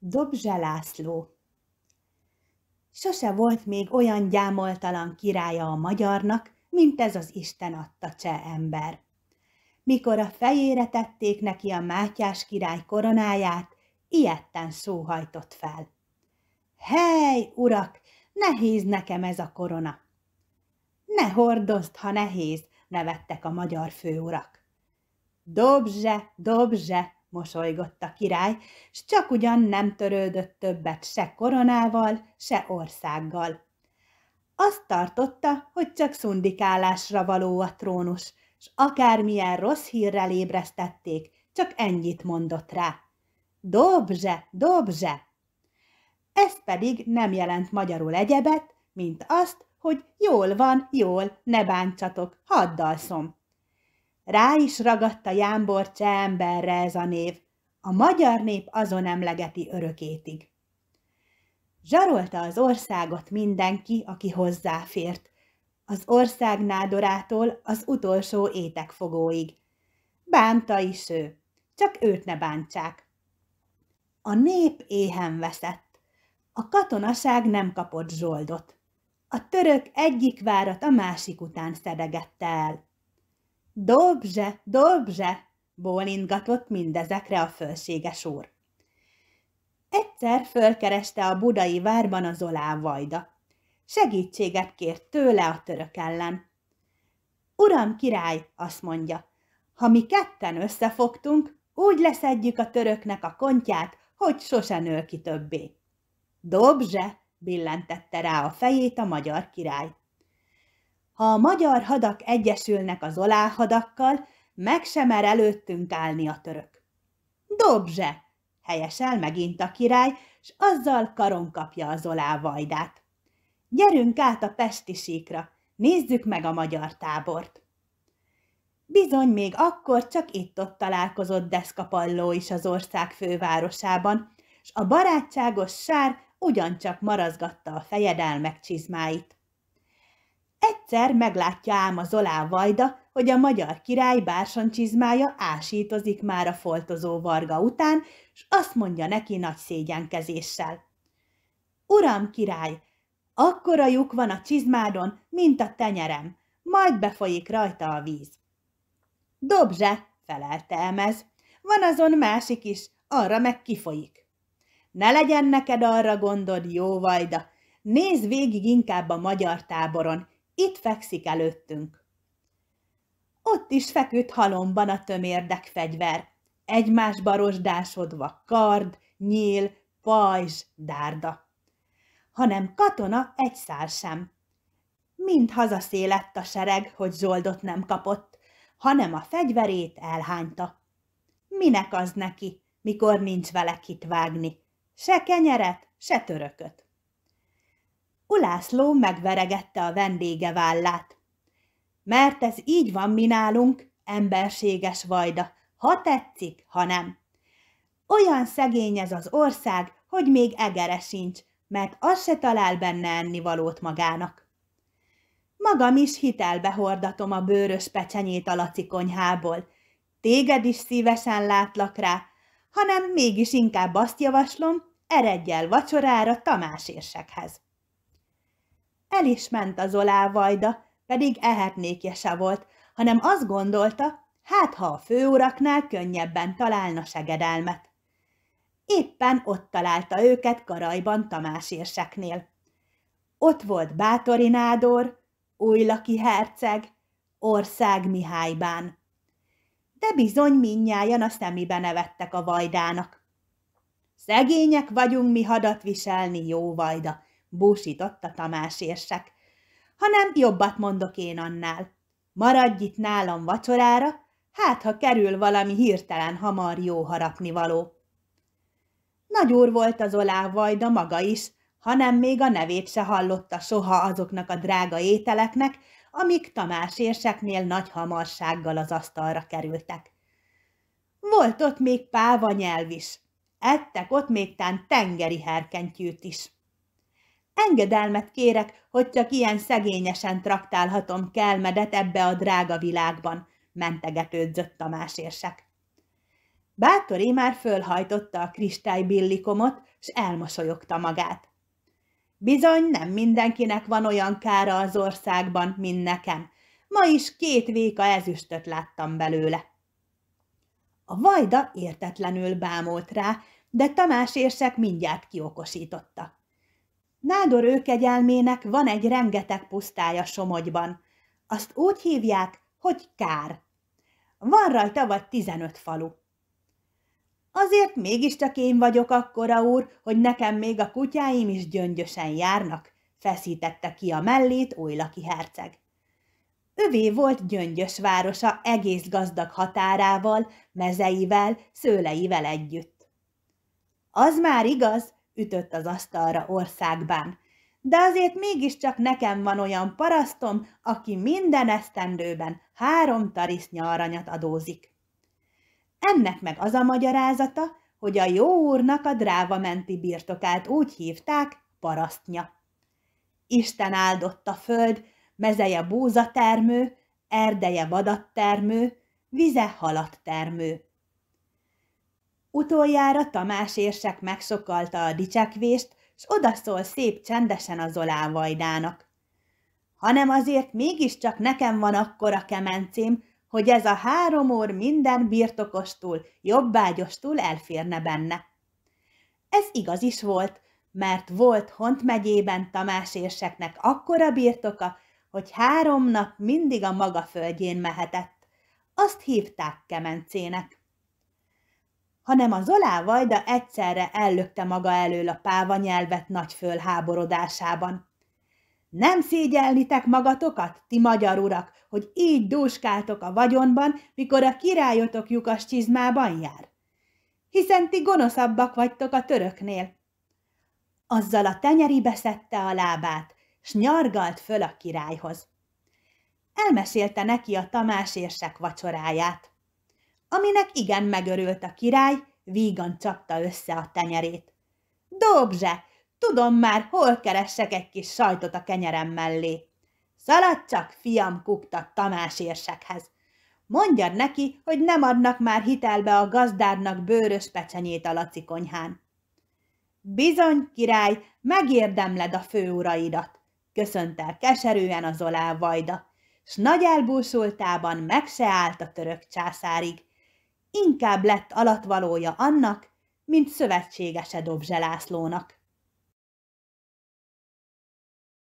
Dobzse László Sose volt még olyan gyámoltalan királya a magyarnak, mint ez az Isten adta cseh ember. Mikor a fejére tették neki a Mátyás király koronáját, ilyetten sóhajtott fel. Hely, urak, nehéz nekem ez a korona. Ne hordozd, ha nehéz, nevettek a magyar főurak. Dobzse, dobzse, mosolygott a király, s csak ugyan nem törődött többet se koronával, se országgal. Azt tartotta, hogy csak szundikálásra való a trónus, s akármilyen rossz hírrel ébresztették, csak ennyit mondott rá. Dobzse, dobzse! Ez pedig nem jelent magyarul egyebet, mint azt, hogy jól van, jól, ne bántsatok, hadd alszom. Rá is ragadt a jámbor emberre ez a név. A magyar nép azon emlegeti örökétig. Zsarolta az országot mindenki, aki hozzáfért, az ország nádorától az utolsó étekfogóig. Bánta is ő, csak őt ne bántsák. A nép éhen veszett, a katonaság nem kapott zsoldot. A török egyik várat a másik után szedegette el. Dobze", dobrze, bólingatott mindezekre a fölséges úr. Egyszer fölkereste a budai várban a Zolán Vajda. Segítséget kért tőle a török ellen. Uram király, azt mondja, ha mi ketten összefogtunk, úgy leszedjük a töröknek a kontját, hogy sose nő ki többé. Dobzse, billentette rá a fejét a magyar király. Ha a magyar hadak egyesülnek az oláhadakkal, meg sem mer előttünk állni a török. Dobzse! helyesel megint a király, s azzal karon kapja az olá vajdát. Gyerünk át a pesti síkra, nézzük meg a magyar tábort. Bizony még akkor csak itt-ott találkozott deszkapalló is az ország fővárosában, s a barátságos sár ugyancsak marazgatta a fejedelmek csizmáit. Egyszer meglátja ám a Zolá Vajda, hogy a magyar király bársancsizmája ásítozik már a foltozó varga után, s azt mondja neki nagy szégyenkezéssel. Uram király, akkora lyuk van a csizmádon, mint a tenyerem, majd befolyik rajta a víz. Dobzse, felelte Emez, van azon másik is, arra meg kifolyik. Ne legyen neked arra gondod, jó vajda, nézd végig inkább a magyar táboron, itt fekszik előttünk. Ott is feküdt halomban a tömérdek fegyver, egymás barosdásodva kard, nyíl, pajzs, dárda. Hanem katona egy szár sem. Mind hazaszélett a sereg, hogy zsoldot nem kapott, hanem a fegyverét elhányta. Minek az neki, mikor nincs vele kit vágni, se kenyeret, se törököt. Ulászló megveregette a vendége vállát. Mert ez így van mi nálunk, emberséges vajda, ha tetszik, ha nem. Olyan szegény ez az ország, hogy még egere sincs, mert az se talál benne ennivalót magának. Magam is hitelbe hordatom a bőrös pecsenyét a Laci konyhából. Téged is szívesen látlak rá, hanem mégis inkább azt javaslom, eredj el vacsorára Tamás érsekhez. El is ment az olávajda, pedig ehetnékje se volt, hanem azt gondolta, hát ha a főuraknál könnyebben találna segedelmet. Éppen ott találta őket Karajban Tamás érseknél. Ott volt Bátori Nádor, Újlaki Herceg, Ország Mihálybán. De bizony minnyáján a szemébe nevettek a vajdának. Szegények vagyunk mi hadat viselni, jó vajda, búsította Tamás érsek, hanem jobbat mondok én annál. Maradj itt nálam vacsorára, hát ha kerül valami hirtelen hamar jó harapni való. Nagy úr volt az vajda maga is, hanem még a nevét se hallotta soha azoknak a drága ételeknek, amik Tamás érseknél nagy hamarsággal az asztalra kerültek. Volt ott még páva nyelv is, ettek ott még tán tengeri herkentyűt is. Engedelmet kérek, hogy csak ilyen szegényesen traktálhatom kelmedet ebbe a drága világban, mentegetődzött Tamás érsek. Bátori már fölhajtotta a kristálybillikomot, s elmosolyogta magát. Bizony nem mindenkinek van olyan kára az országban, mint nekem. Ma is két véka ezüstöt láttam belőle. A vajda értetlenül bámult rá, de Tamás érsek mindjárt kiokosította. Nádor őkegyelmének van egy rengeteg pusztája Somogyban. Azt úgy hívják, hogy kár. Van rajta vagy tizenöt falu. Azért mégiscsak én vagyok akkora úr, hogy nekem még a kutyáim is gyöngyösen járnak, feszítette ki a mellét laki herceg. Övé volt gyöngyös városa egész gazdag határával, mezeivel, szőleivel együtt. Az már igaz, ütött az asztalra országban. De azért mégiscsak nekem van olyan parasztom, aki minden esztendőben három tarisznya aranyat adózik. Ennek meg az a magyarázata, hogy a jó úrnak a dráva menti birtokát úgy hívták parasztnya. Isten áldotta föld, mezeje búzatermő, erdeje vadattermő, vize halattermő. Utoljára Tamás érsek megszokalta a dicsekvést, s odaszól szép csendesen a Zolán vajdának. Hanem azért mégiscsak nekem van akkora kemencém, hogy ez a három ór minden birtokostól jobbágyostól elférne benne. Ez igaz is volt, mert volt Hont megyében Tamás érseknek akkora birtoka, hogy három nap mindig a maga földjén mehetett. Azt hívták kemencének hanem a Zolá Vajda egyszerre ellökte maga elől a páva nyelvet nagy fölháborodásában. Nem szégyelnitek magatokat, ti magyar urak, hogy így dúskáltok a vagyonban, mikor a királyotok lyukas csizmában jár? Hiszen ti gonoszabbak vagytok a töröknél. Azzal a tenyeri beszette a lábát, s nyargalt föl a királyhoz. Elmesélte neki a Tamás érsek vacsoráját aminek igen megörült a király, vígan csapta össze a tenyerét. Dobzse, tudom már, hol keressek egy kis sajtot a kenyerem mellé. Szaladj csak, fiam, kukta Tamás érsekhez. Mondjad neki, hogy nem adnak már hitelbe a gazdárnak bőrös pecsenyét a Laci konyhán. Bizony, király, megérdemled a főuraidat, köszönt el keserűen az olá vajda, s nagy elbúsultában meg se állt a török császárig inkább lett alatvalója annak, mint szövetségese Dobzse Lászlónak.